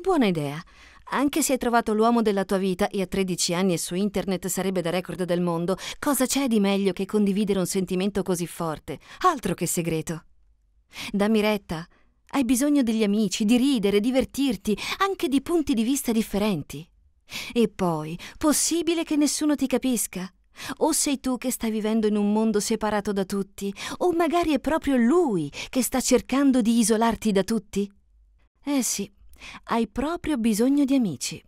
Buona idea. Anche se hai trovato l'uomo della tua vita e a 13 anni e su internet sarebbe da record del mondo, cosa c'è di meglio che condividere un sentimento così forte? Altro che segreto. Dammi retta. Hai bisogno degli amici, di ridere, divertirti, anche di punti di vista differenti. E poi, possibile che nessuno ti capisca? O sei tu che stai vivendo in un mondo separato da tutti, o magari è proprio lui che sta cercando di isolarti da tutti? Eh sì, hai proprio bisogno di amici.